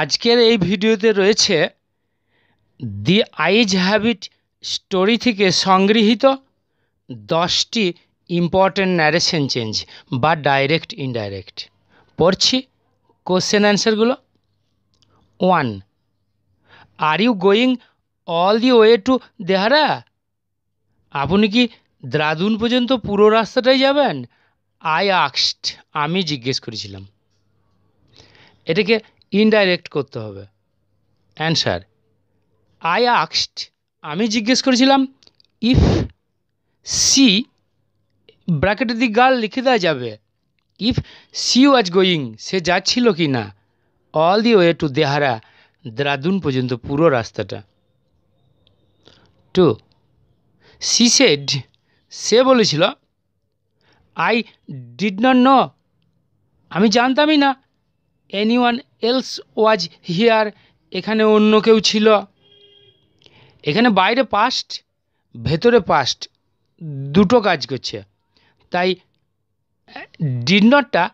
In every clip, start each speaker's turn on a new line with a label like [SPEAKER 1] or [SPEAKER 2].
[SPEAKER 1] আজকের এই ভিডিওতে রয়েছে দি আইজ হ্যাবিট স্টোরি থেকে সংগৃহীত দশটি ইম্পর্ট্যান্ট ন্যারেশন চেঞ্জ বা ডাইরেক্ট ইনডাইরেক্ট পড়ছি কোশ্চেন অ্যান্সারগুলো one are you going all the way to Dehra আপনি কি দ্রাদুন পর্যন্ত পুরো রাস্তাটাই যাবেন আই আক্সড আমি জিজ্ঞেস করেছিলাম এটাকে ইনডাইরেক্ট করতে হবে অ্যান্সার আই আক্সড আমি জিজ্ঞেস করেছিলাম ইফ সি ব্র্যাকেটে দি গার্ল লিখে দেওয়া যাবে ইফ সি ওয়াজ গোয়িং সে যাচ্ছিল কি না all the way to Dehradun পর্যন্ত পুরো রাস্তাটা টু সি সেড সে বলেছিল আই ডিড নট নো আমি জানতামই না এনিওয়ান এলস ওয়াজ হিয়ার এখানে অন্য কেউ ছিল এখানে বাইরে পাস্ট ভেতরে পাস্ট দুটো কাজ করছে তাই ডিড নটটা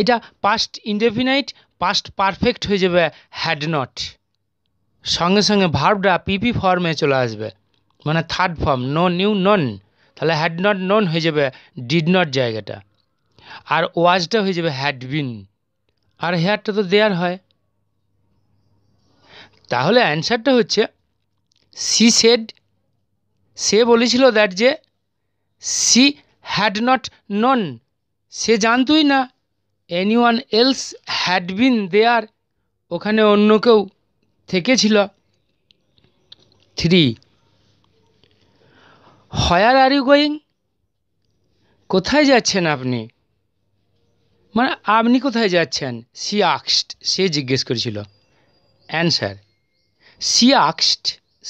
[SPEAKER 1] এটা পাস্ট ইনডেফিনাইট পাস্ট পারফেক্ট হয়ে যাবে হ্যাড নট সঙ্গে সঙ্গে ভার্বটা পিপি ফর্মে চলে আসবে মানে third form know knew known তাহলে হ্যাড নট নন হয়ে যাবে ডিড নট জায়গাটা আর ওয়াজটা হয়ে যাবে হ্যাড বিন আর হেয়ারটা তো দেয়ার হয় তাহলে অ্যান্সারটা হচ্ছে সি সেড সে বলেছিল দ্যাট যে সি হ্যাড নট নন সে জানতই না anyone else had been there ওখানে অন্য কেউ থেকেছিল থ্রি হয়ার আর ইউ গোয়িং কোথায় যাচ্ছেন আপনি মানে আপনি কোথায় যাচ্ছেন সি আক্সড সে জিজ্ঞেস করেছিল অ্যান্সার সি আক্সড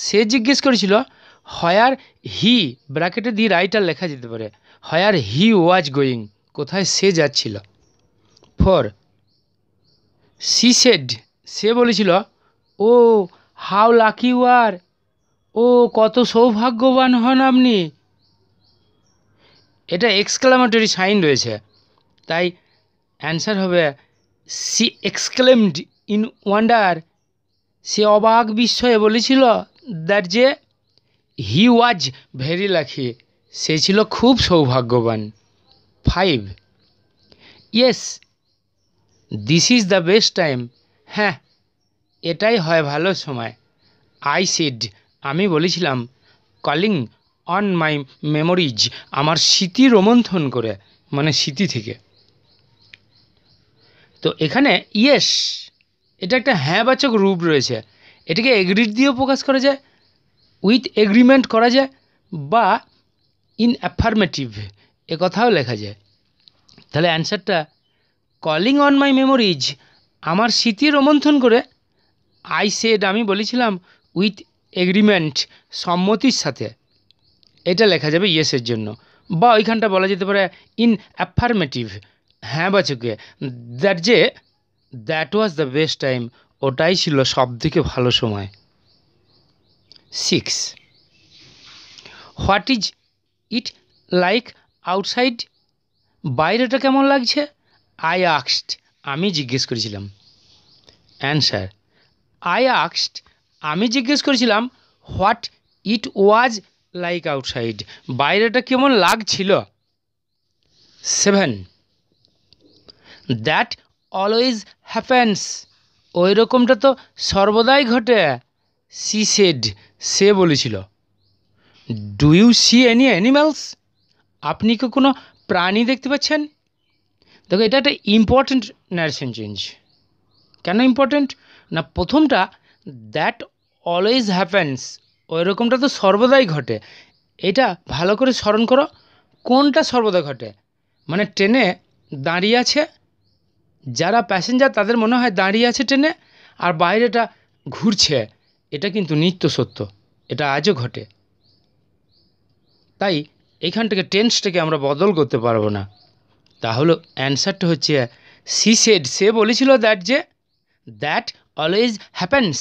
[SPEAKER 1] সে জিজ্ঞেস করেছিল হয়ার হি ব্র্যাকেটে দিয়ে রাইটার লেখা যেতে পারে হয়ার হি ওয়াজ গোয়িং কোথায় সে যাচ্ছিল ফর সি সেড সে বলেছিল ও হাউ লাকি ওয়ার ও কত সৌভাগ্যবান হন আপনি এটা এক্সক্লামেটরি সাইন রয়েছে তাই অ্যান্সার হবে সি এক্সক্লেমড ইন ওয়ান্ডার সে অবাক বিস্ময়ে বলেছিল দ্যাট যে হি ওয়াজ ভেরি লাকি সে ছিল খুব সৌভাগ্যবান five yes this is the best time হ্যাঁ এটাই হয় ভালো সময় আই সিড আমি বলেছিলাম কলিং অন মাই মেমোরিজ আমার স্মৃতি রোমন্থন করে মানে স্মৃতি থেকে তো এখানে ইয়েস এটা একটা হ্যাঁবাচক রূপ রয়েছে এটাকে এগ্রিড দিয়েও প্রকাশ করা যায় উইথ এগ্রিমেন্ট করা যায় বা ইন অ্যাফার্মেটিভ এ কথাও লেখা যায় তাহলে অ্যান্সারটা কলিং অন মাই মেমোরিজ আমার স্মৃতি রোমন্থন করে আই সেড আমি বলেছিলাম উইথ এগ্রিমেন্ট সম্মতির সাথে এটা লেখা যাবে ইয়েসের জন্য বা ওইখানটা বলা যেতে পারে ইন অ্যাফার্মেটিভ হ্যাঁ বাচুকে দ্যাট যে that was the best time ওটাই ছিল সবথেকে ভালো সময় six what is it like outside বাইরেটা কেমন লাগছে আই আক্সড আমি জিজ্ঞেস করেছিলাম অ্যান্সার আই আক্সড আমি জিজ্ঞেস করেছিলাম what it was like outside বাইরেটা কেমন লাগছিল সেভেন দ্যাট অলওয়েজ হ্যাপেন্স ওই রকমটা তো সর্বদাই ঘটে সি সেড সে বলেছিল do you see any animals আপনি কি কোনো প্রাণী দেখতে পাচ্ছেন দেখো এটা একটা ইম্পর্ট্যান্ট ন্যারেশন চেঞ্জ কেন ইম্পর্ট্যান্ট না প্রথমটা দ্যাট অলওয়েজ হ্যাপেন্স ওই রকমটা তো সর্বদাই ঘটে এটা ভালো করে স্মরণ করো কোনটা সর্বদা ঘটে মানে ট্রেনে দাঁড়িয়ে আছে যারা প্যাসেঞ্জার তাদের মনে হয় দাঁড়িয়ে আছে ট্রেনে আর বাইরেটা ঘুরছে এটা কিন্তু নিত্য সত্য এটা আজও ঘটে তাই এখান থেকে টেন্সটাকে আমরা বদল করতে পারবো না তাহলে অ্যান্সারটা হচ্ছে সি সেড সে বলেছিল দ্যাট যে দ্যাট অলওয়েজ হ্যাপেন্স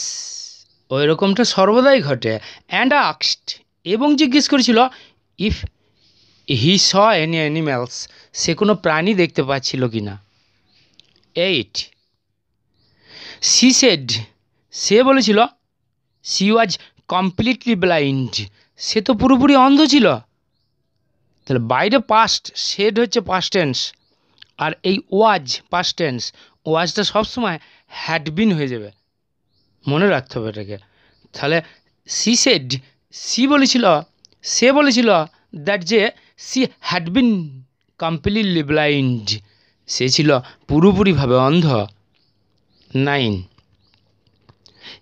[SPEAKER 1] ওই রকমটা সর্বদাই ঘটে অ্যান্ড আক্সড এবং জিজ্ঞেস করেছিল if he saw any animals সে কোনো প্রাণী দেখতে পাচ্ছিল কি না এইট সি সেড সে বলেছিল সি ওয়াজ কমপ্লিটলি ব্লাইন্ড সে তো পুরোপুরি অন্ধ ছিল তাহলে বাইরে পাস্ট সেড হচ্ছে পাস্ট টেন্স আর এই ওয়াজ পাস্ট টেন্স ওয়াজটা সবসময় হ্যাডবিন হয়ে যাবে মনে রাখতে হবে এটাকে তাহলে সি সেড সি বলেছিল সে বলেছিল দ্যাট যে she had been completely blind সে ছিল পুরোপুরিভাবে অন্ধ নাইন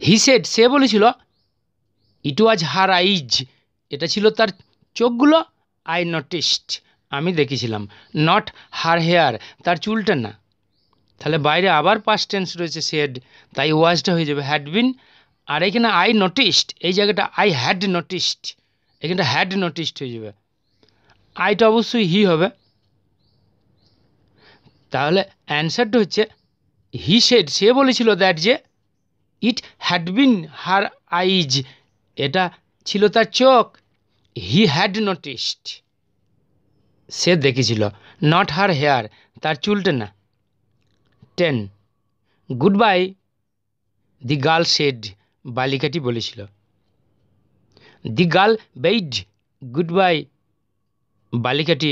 [SPEAKER 1] হি সেড সে বলেছিল ইট ওয়াজ হার আইজ এটা ছিল তার চোখগুলো আই নটিস্ট আমি দেখেছিলাম নট হার হেয়ার তার চুলটা না তাহলে বাইরে আবার পাস্ট টেন্স রয়েছে সেড তাই ওয়াজটা হয়ে যাবে হ্যাড বিন আর এখানে আই নটিস্ট এই জায়গাটা আই হ্যাড নটিস্ট এখানটা হ্যাড নটিস্ট হয়ে যাবে আইটা অবশ্যই হি হবে তাহলে অ্যান্সারটা হচ্ছে হি সেড সে বলেছিল দ্যাট যে ইট হ্যাড বিন হার আইজ এটা ছিল তার চোখ হি হ্যাড নোটিস্ট সে দেখেছিল নট হার হেয়ার তার চুলটে না ten goodbye the girl said বালিকাটি বলেছিল the girl bade goodbye বালিকাটি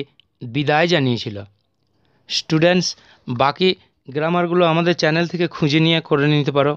[SPEAKER 1] বিদায় জানিয়েছিল স্টুডেন্টস বাকি গ্রামারগুলো আমাদের চ্যানেল থেকে খুঁজে নিয়ে করে নিতে পারো